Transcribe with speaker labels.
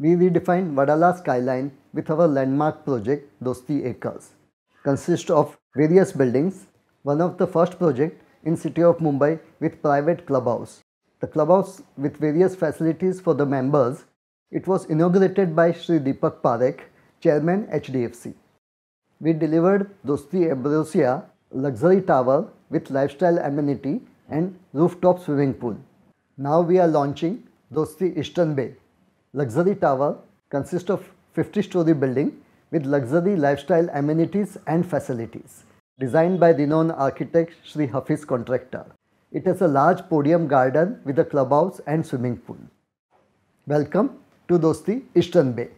Speaker 1: we redefined Vadala skyline with our landmark project Dosti Acres. Consists of various buildings, one of the first project in city of Mumbai with private clubhouse. The clubhouse with various facilities for the members, it was inaugurated by Sri Deepak Parekh, chairman HDFC. We delivered Dosti Ambrosia luxury tower with lifestyle amenity and rooftop swimming pool. Now we are launching Dosti Eastern Bay luxury tower consists of 50-story building with luxury lifestyle amenities and facilities. Designed by renowned architect Sri Hafiz Contractor. It has a large podium garden with a clubhouse and swimming pool. Welcome to Dosti Eastern Bay.